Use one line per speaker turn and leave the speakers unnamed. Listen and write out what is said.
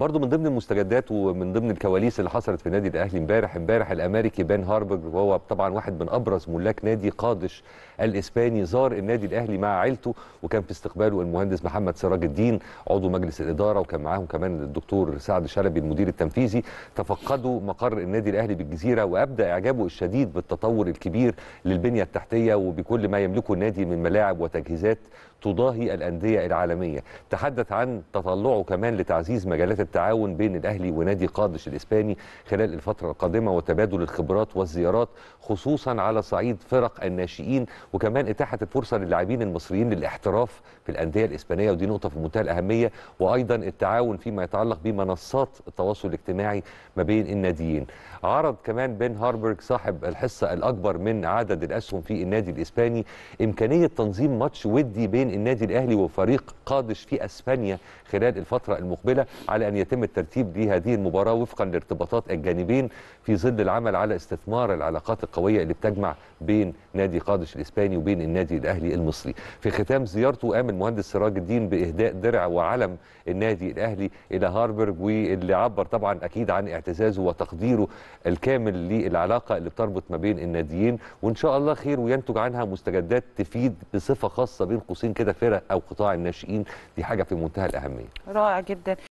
برضو من ضمن المستجدات ومن ضمن الكواليس اللي حصلت في النادي الاهلي امبارح امبارح الامريكي بان هاربرج وهو طبعا واحد من ابرز ملاك نادي قادش الاسباني زار النادي الاهلي مع عيلته وكان في استقباله المهندس محمد سراج الدين عضو مجلس الاداره وكان معاهم كمان الدكتور سعد شلبي المدير التنفيذي تفقدوا مقر النادي الاهلي بالجزيره وابدى اعجابه الشديد بالتطور الكبير للبنيه التحتيه وبكل ما يملكه النادي من ملاعب وتجهيزات تضاهي الانديه العالميه تحدث عن تطلعه كمان لتعزيز مجالات التعاون بين الأهلي ونادي قادش الإسباني خلال الفترة القادمة وتبادل الخبرات والزيارات خصوصا على صعيد فرق الناشئين وكمان اتاحت الفرصة للاعبين المصريين للاحتراف في الأندية الإسبانية ودي نقطة في منتهى الأهمية وأيضا التعاون فيما يتعلق بمنصات التواصل الاجتماعي ما بين الناديين عرض كمان بن هاربرج صاحب الحصة الأكبر من عدد الأسهم في النادي الإسباني إمكانية تنظيم ماتش ودي بين النادي الأهلي وفريق قادش في أسبانيا خلال الفترة المقبلة على أن يتم الترتيب لهذه المباراة وفقا لارتباطات الجانبين في ظل العمل على استثمار العلاقات القوية اللي بتجمع بين نادي قادش الإسباني وبين النادي الأهلي المصري في ختام زيارته قام المهندس سراج الدين بإهداء درع وعلم النادي الأهلي إلى هاربرج واللي عبر طبعا أكيد عن اعتزازه وتقديره الكامل للعلاقة اللي بتربط ما بين الناديين وإن شاء الله خير وينتج عنها مستجدات تفيد بصفة خاصة بين قوسين كده فرق أو قطاع الناشئين دي حاجة في منتهى الأهمية رائع جدا